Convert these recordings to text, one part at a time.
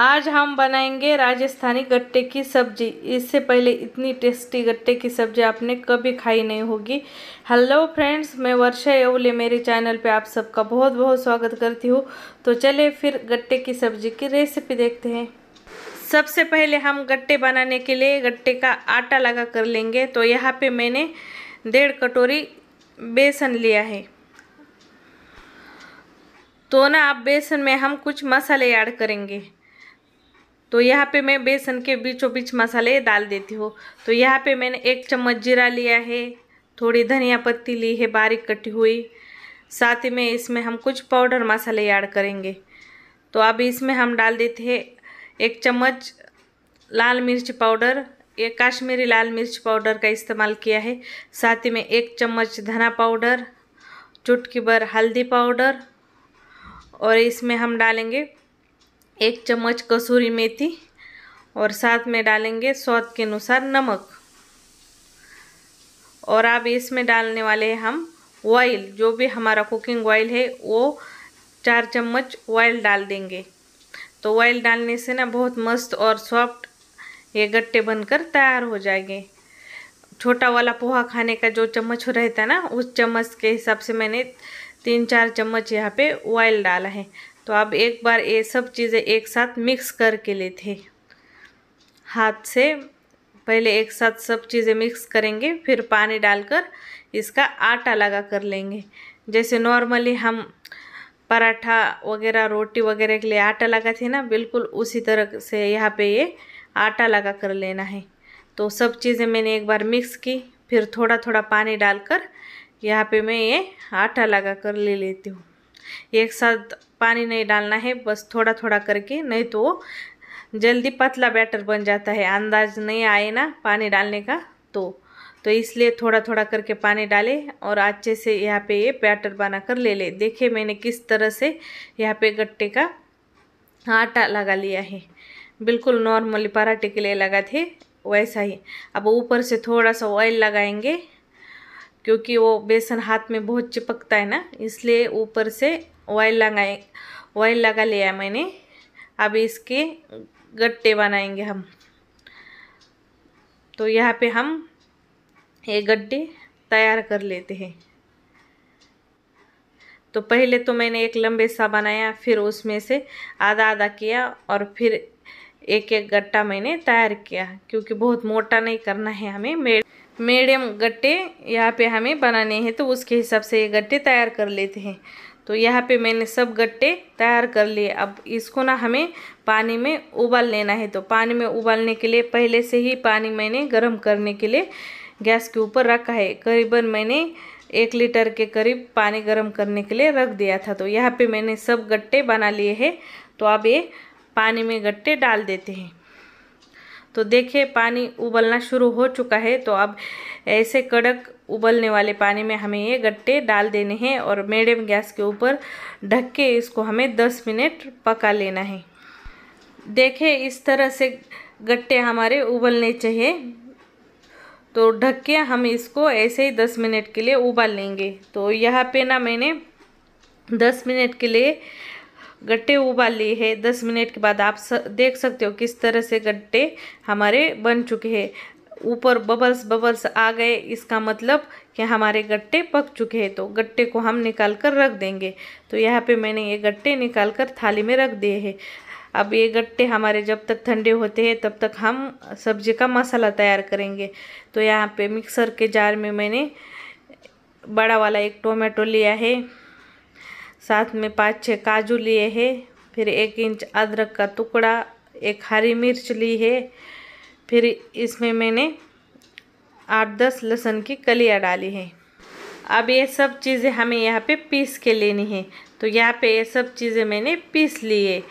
आज हम बनाएंगे राजस्थानी गट्टे की सब्जी इससे पहले इतनी टेस्टी गट्टे की सब्जी आपने कभी खाई नहीं होगी हेलो फ्रेंड्स मैं वर्षा एवले मेरे चैनल पे आप सबका बहुत बहुत स्वागत करती हूँ तो चले फिर गट्टे की सब्जी की रेसिपी देखते हैं सबसे पहले हम गट्टे बनाने के लिए गट्टे का आटा लगा कर लेंगे तो यहाँ पर मैंने डेढ़ कटोरी बेसन लिया है तो ना आप बेसन में हम कुछ मसाले ऐड करेंगे तो यहाँ पे मैं बेसन के बीचों बीच मसाले डाल देती हूँ तो यहाँ पे मैंने एक चम्मच जीरा लिया है थोड़ी धनिया पत्ती ली है बारीक कटी हुई साथ ही में इसमें हम कुछ पाउडर मसाले ऐड करेंगे तो अब इसमें हम डाल देते हैं एक चम्मच लाल मिर्च पाउडर ये काश्मीरी लाल मिर्च पाउडर का इस्तेमाल किया है साथ ही में एक चम्मच धना पाउडर चुटकी भर हल्दी पाउडर और इसमें हम डालेंगे एक चम्मच कसूरी मेथी और साथ में डालेंगे स्वाद के अनुसार नमक और अब इसमें डालने वाले हैं हम ऑयल जो भी हमारा कुकिंग ऑयल है वो चार चम्मच ऑयल डाल देंगे तो ऑयल डालने से ना बहुत मस्त और सॉफ्ट ये गट्टे बनकर तैयार हो जाएंगे छोटा वाला पोहा खाने का जो चम्मच रहता है ना उस चम्मच के हिसाब से मैंने तीन चार चम्मच यहाँ पे ऑयल डाला है तो आप एक बार ये सब चीज़ें एक साथ मिक्स करके लेते हाथ से पहले एक साथ सब चीज़ें मिक्स करेंगे फिर पानी डालकर इसका आटा लगा कर लेंगे जैसे नॉर्मली हम पराठा वगैरह रोटी वगैरह के लिए आटा लगाते हैं ना बिल्कुल उसी तरह से यहाँ पे ये आटा लगा कर लेना है तो सब चीज़ें मैंने एक बार मिक्स की फिर थोड़ा थोड़ा पानी डालकर यहाँ पे मैं ये आटा लगा कर ले लेती हूँ एक साथ पानी नहीं डालना है बस थोड़ा थोड़ा करके नहीं तो जल्दी पतला बैटर बन जाता है अंदाज नहीं आए ना पानी डालने का तो तो इसलिए थोड़ा थोड़ा करके पानी डाले और अच्छे से यहाँ पे ये बैटर बना कर ले ले देखे मैंने किस तरह से यहाँ पे गट्टे का आटा लगा लिया है बिल्कुल नॉर्मली पराठे के लिए लगा थे वैसा ही अब ऊपर से थोड़ा सा ऑयल लगाएंगे क्योंकि वो बेसन हाथ में बहुत चिपकता है ना इसलिए ऊपर से ऑयल लगाए ऑयल लगा लिया मैंने अब इसके गट्टे बनाएंगे हम तो यहाँ पे हम ये गड्ढे तैयार कर लेते हैं तो पहले तो मैंने एक लंबे सा बनाया फिर उसमें से आधा आधा किया और फिर एक एक गट्टा मैंने तैयार किया क्योंकि बहुत मोटा नहीं करना है हमें मीडियम गट्टे यहाँ पे हमें बनाने हैं तो उसके हिसाब से ये गट्टे तैयार कर लेते हैं तो यहाँ पे मैंने सब गट्टे तैयार कर लिए अब इसको ना हमें पानी में उबाल लेना है तो पानी में उबालने के लिए पहले से ही पानी मैंने गर्म करने के लिए गैस के ऊपर रखा है करीबन मैंने एक लीटर के करीब पानी गर्म करने के लिए रख दिया था तो यहाँ पे मैंने सब गट्टे बना लिए हैं तो अब ये पानी में गट्टे डाल देते हैं तो देखिए पानी उबलना शुरू हो चुका है तो अब ऐसे कड़क उबलने वाले पानी में हमें ये गट्टे डाल देने हैं और मीडियम गैस के ऊपर ढक के इसको हमें दस मिनट पका लेना है देखें इस तरह से गट्टे हमारे उबलने चाहिए तो ढक के हम इसको ऐसे ही दस मिनट के लिए उबाल लेंगे तो यहाँ पे ना मैंने दस मिनट के लिए गट्टे उबाल लिए हैं दस मिनट के बाद आप स, देख सकते हो किस तरह से गट्टे हमारे बन चुके हैं ऊपर बबल्स बबल्स आ गए इसका मतलब कि हमारे गट्टे पक चुके हैं तो गट्टे को हम निकाल कर रख देंगे तो यहाँ पे मैंने ये गट्टे निकाल कर थाली में रख दिए हैं अब ये गट्टे हमारे जब तक ठंडे होते हैं तब तक हम सब्जी का मसाला तैयार करेंगे तो यहाँ पे मिक्सर के जार में मैंने बड़ा वाला एक टोमेटो लिया है साथ में पाँच छः काजू लिए हैं फिर एक इंच अदरक का टुकड़ा एक हरी मिर्च ली है फिर इसमें मैंने आठ दस लहसुन की कलियाँ डाली हैं अब ये सब चीज़ें हमें यहाँ पे पीस के लेनी है तो यहाँ पे ये सब चीज़ें मैंने पीस लिए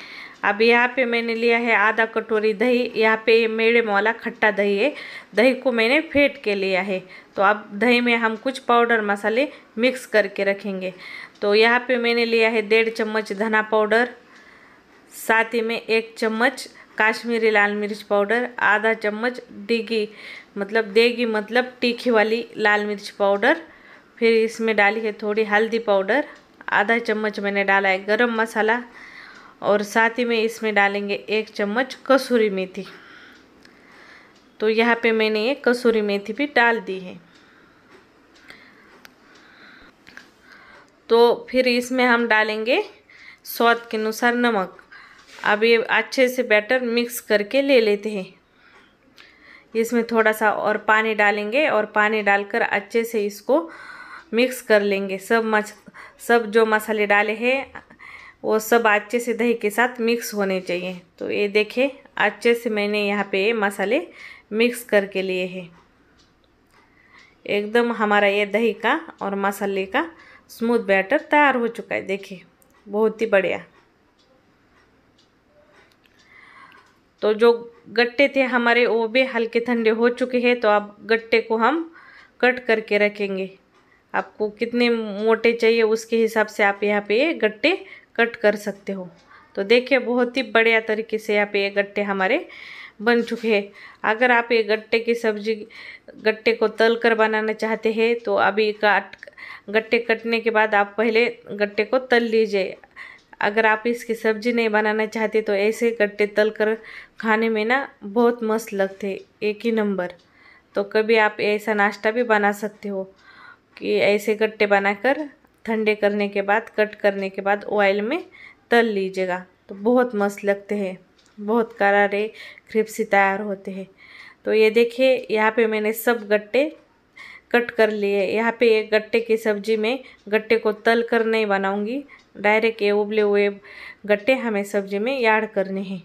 अब यहाँ पे मैंने लिया है आधा कटोरी दही यहाँ पे मेड़े मौला खट्टा दही है दही को मैंने फेंट के लिया है तो अब दही में हम कुछ पाउडर मसाले मिक्स करके रखेंगे तो यहाँ पे मैंने लिया है डेढ़ चम्मच धना पाउडर साथ ही में एक चम्मच काश्मीरी लाल मिर्च पाउडर आधा चम्मच डीगी मतलब देगी मतलब तीखी वाली लाल मिर्च पाउडर फिर इसमें डाली है थोड़ी हल्दी पाउडर आधा चम्मच मैंने डाला है गरम मसाला और साथ ही में इसमें डालेंगे एक चम्मच कसूरी मेथी तो यहाँ पे मैंने ये कसूरी मेथी भी डाल दी है तो फिर इसमें हम डालेंगे स्वाद के अनुसार नमक अब ये अच्छे से बैटर मिक्स करके ले लेते हैं इसमें थोड़ा सा और पानी डालेंगे और पानी डालकर अच्छे से इसको मिक्स कर लेंगे सब मच सब जो मसाले डाले हैं वो सब अच्छे से दही के साथ मिक्स होने चाहिए तो ये देखें अच्छे से मैंने यहाँ पे मसाले मिक्स करके लिए हैं एकदम हमारा ये दही का और मसाले का स्मूथ बैटर तैयार हो चुका है देखिए बहुत ही बढ़िया तो जो गट्टे थे हमारे वो भी हल्के ठंडे हो चुके हैं तो अब गट्टे को हम कट करके रखेंगे आपको कितने मोटे चाहिए उसके हिसाब से आप यहाँ पे ये गट्टे कट कर सकते हो तो देखिए बहुत ही बढ़िया तरीके से यहाँ पे ये गट्टे हमारे बन चुके हैं अगर आप ये गट्टे की सब्जी गट्टे को तल कर बनाना चाहते हैं तो अभी काट गट्टे कटने के बाद आप पहले गट्टे को तल लीजिए अगर आप इसकी सब्जी नहीं बनाना चाहते तो ऐसे गट्टे तल कर खाने में ना बहुत मस्त लगते एक ही नंबर तो कभी आप ऐसा नाश्ता भी बना सकते हो कि ऐसे गट्टे बनाकर ठंडे करने के बाद कट करने के बाद ऑयल में तल लीजिएगा तो बहुत मस्त लगते हैं बहुत करारे क्रिप्सी तैयार होते हैं तो ये देखिए यहाँ पे मैंने सब गट्टे कट कर लिए यहाँ पे एक गट्टे की सब्जी में गट्टे को तल कर नहीं बनाऊँगी डायरेक्ट ये उबले हुए गट्टे हमें सब्जी में याड करने हैं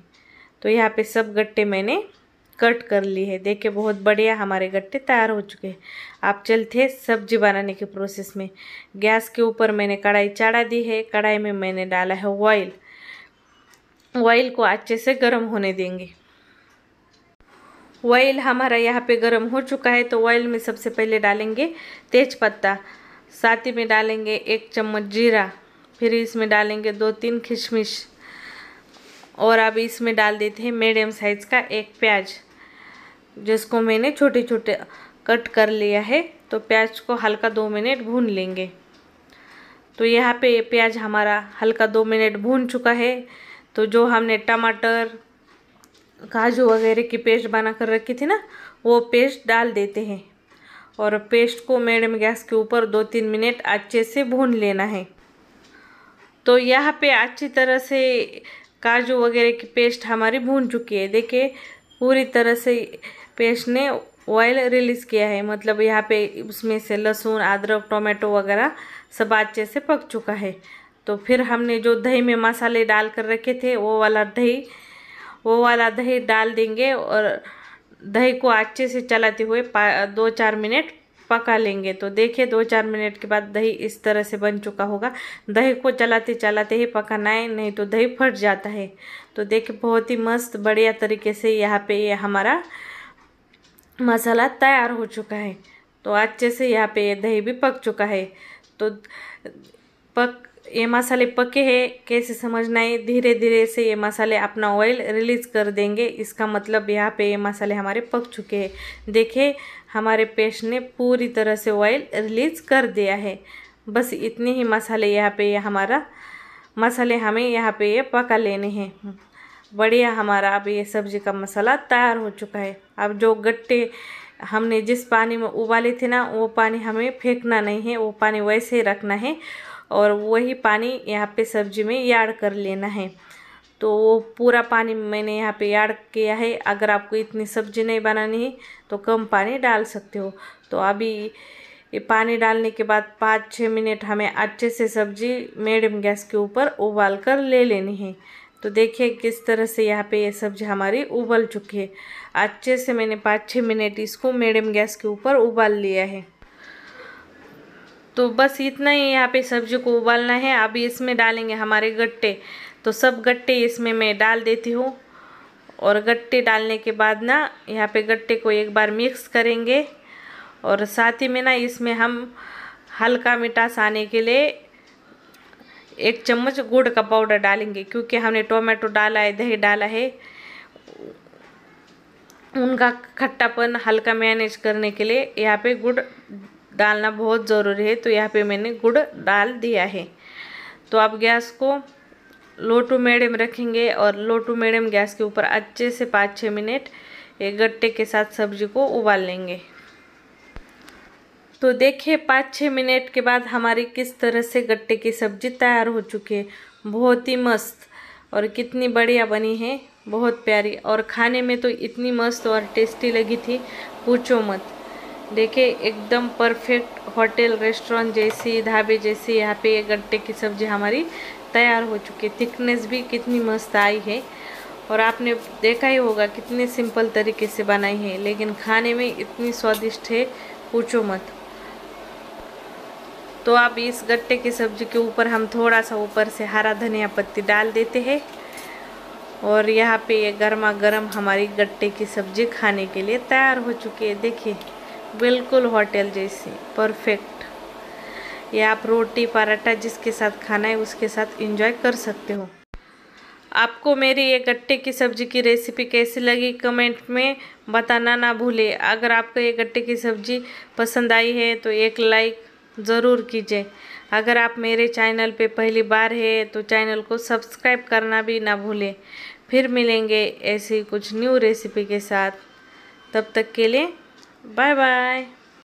तो यहाँ पे सब गट्टे मैंने कट कर लिए है देखिए बहुत बढ़िया हमारे गट्टे तैयार हो चुके हैं आप चलते हैं सब्जी बनाने के प्रोसेस में गैस के ऊपर मैंने कढ़ाई चढ़ा दी है कढ़ाई में मैंने डाला है ऑयल ऑयल को अच्छे से गर्म होने देंगे ऑयल हमारा यहाँ पे गर्म हो चुका है तो ऑयल में सबसे पहले डालेंगे तेज़पत्ता साथ ही में डालेंगे एक चम्मच जीरा फिर इसमें डालेंगे दो तीन किशमिश और अब इसमें डाल देते हैं मीडियम साइज़ का एक प्याज जिसको मैंने छोटे छोटे कट कर लिया है तो प्याज को हल्का दो मिनट भून लेंगे तो यहाँ पे प्याज हमारा हल्का दो मिनट भून चुका है तो जो हमने टमाटर काजू वगैरह की पेस्ट बना कर रखी थी ना वो पेस्ट डाल देते हैं और पेस्ट को मीडियम गैस के ऊपर दो तीन मिनट अच्छे से भून लेना है तो यहाँ पे अच्छी तरह से काजू वगैरह की पेस्ट हमारी भून चुकी है देखिए पूरी तरह से पेस्ट ने ऑयल रिलीज़ किया है मतलब यहाँ पे उसमें से लहसुन अदरक टोमेटो वगैरह सब अच्छे से पक चुका है तो फिर हमने जो दही में मसाले डाल कर रखे थे वो वाला दही वो वाला दही डाल देंगे और दही को अच्छे से चलाते हुए दो चार मिनट पका लेंगे तो देखिए दो चार मिनट के बाद दही इस तरह से बन चुका होगा दही को चलाते चलाते ही पकाना है नहीं तो दही फट जाता है तो देखिए बहुत ही मस्त बढ़िया तरीके से यहाँ पे ये हमारा मसाला तैयार हो चुका है तो अच्छे से यहाँ पे यह दही भी पक चुका है तो पक ये मसाले पके हैं कैसे समझना है धीरे धीरे से ये मसाले अपना ऑयल रिलीज़ कर देंगे इसका मतलब यहाँ पे ये मसाले हमारे पक चुके हैं देखे हमारे पेस्ट ने पूरी तरह से ऑयल रिलीज़ कर दिया है बस इतने ही मसाले यहाँ पे ये हमारा मसाले हमें यहाँ पे ये पका लेने हैं बढ़िया हमारा अब ये सब्ज़ी का मसाला तैयार हो चुका है अब जो गट्टे हमने जिस पानी में उबाले थे ना वो पानी हमें फेंकना नहीं है वो पानी वैसे ही रखना है और वही पानी यहाँ पे सब्जी में याड कर लेना है तो वो पूरा पानी मैंने यहाँ पे याड किया है अगर आपको इतनी सब्जी नहीं बनानी है तो कम पानी डाल सकते हो तो अभी ये पानी डालने के बाद पाँच छः मिनट हमें अच्छे से सब्जी मीडियम गैस के ऊपर उबाल कर ले लेनी है तो देखिए किस तरह से यहाँ पे ये सब्जी हमारी उबल चुकी है अच्छे से मैंने पाँच छः मिनट इसको मीडियम गैस के ऊपर उबाल लिया है तो बस इतना ही यहाँ पे सब्जी को उबालना है अभी इसमें डालेंगे हमारे गट्टे तो सब गट्टे इसमें मैं डाल देती हूँ और गट्टे डालने के बाद ना यहाँ पे गट्टे को एक बार मिक्स करेंगे और साथ ही में ना इसमें हम हल्का मिठास आने के लिए एक चम्मच गुड़ का पाउडर डालेंगे क्योंकि हमने टोमेटो डाला है दही डाला है उनका खट्टापन हल्का मैनेज करने के लिए यहाँ पे गुड़ डालना बहुत ज़रूरी है तो यहाँ पे मैंने गुड़ डाल दिया है तो आप गैस को लो टू मीडियम रखेंगे और लो टू मीडियम गैस के ऊपर अच्छे से पाँच छः मिनट एक गट्टे के साथ सब्जी को उबाल लेंगे तो देखिए पाँच छः मिनट के बाद हमारी किस तरह से गट्टे की सब्जी तैयार हो चुकी है बहुत ही मस्त और कितनी बढ़िया बनी है बहुत प्यारी और खाने में तो इतनी मस्त और टेस्टी लगी थी पूछो मत देखिए एकदम परफेक्ट होटल रेस्टोरेंट जैसी ढाबे जैसी यहाँ पे एक गट्टे की सब्ज़ी हमारी तैयार हो चुकी है थिकनेस भी कितनी मस्त आई है और आपने देखा ही होगा कितने सिंपल तरीके से बनाई है लेकिन खाने में इतनी स्वादिष्ट है पूछो मत तो अब इस गट्टे की सब्ज़ी के ऊपर हम थोड़ा सा ऊपर से हरा धनिया पत्ती डाल देते हैं और यहाँ पे ये गर्मा गर्म हमारी गट्टे की सब्ज़ी खाने के लिए तैयार हो चुकी है देखिए बिल्कुल होटल जैसी परफेक्ट ये आप रोटी पराठा जिसके साथ खाना है उसके साथ इंजॉय कर सकते हो आपको मेरी ये गट्टे की सब्ज़ी की रेसिपी कैसी लगी कमेंट में बताना ना भूले अगर आपको ये गट्टे की सब्ज़ी पसंद आई है तो एक लाइक ज़रूर कीजिए अगर आप मेरे चैनल पे पहली बार है तो चैनल को सब्सक्राइब करना भी ना भूलें फिर मिलेंगे ऐसी कुछ न्यू रेसिपी के साथ तब तक के लिए Bye-bye.